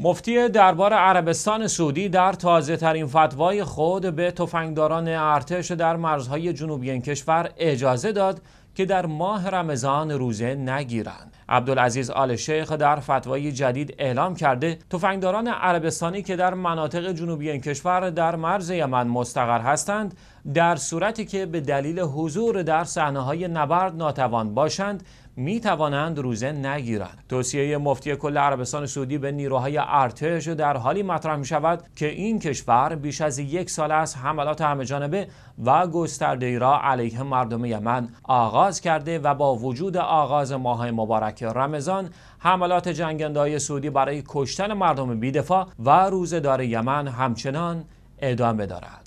مفتی دربار عربستان سعودی در تازه ترین فتوای خود به تفنگداران ارتش در مرزهای جنوبی این کشور اجازه داد که در ماه رمضان روزه نگیرند عبدالعزیز آل شیخ در فتوای جدید اعلام کرده تفنگداران عربستانی که در مناطق جنوبی این کشور در مرز یمن مستقر هستند در صورتی که به دلیل حضور در صحنه های نبرد ناتوان باشند می توانند روزه نگیرند توصیه مفتی کل عربستان سعودی به نیروهای ارتش در حالی مطرح می شود که این کشور بیش از یک سال از حملات همهجانبه و گسترده را علیه مردم یمن آغاز کرده و با وجود آغاز ماه مبارک که رمضان حملات جنگندههای سعودی برای کشتن مردم بیدفاع و روزهدار یمن همچنان ادامه دارد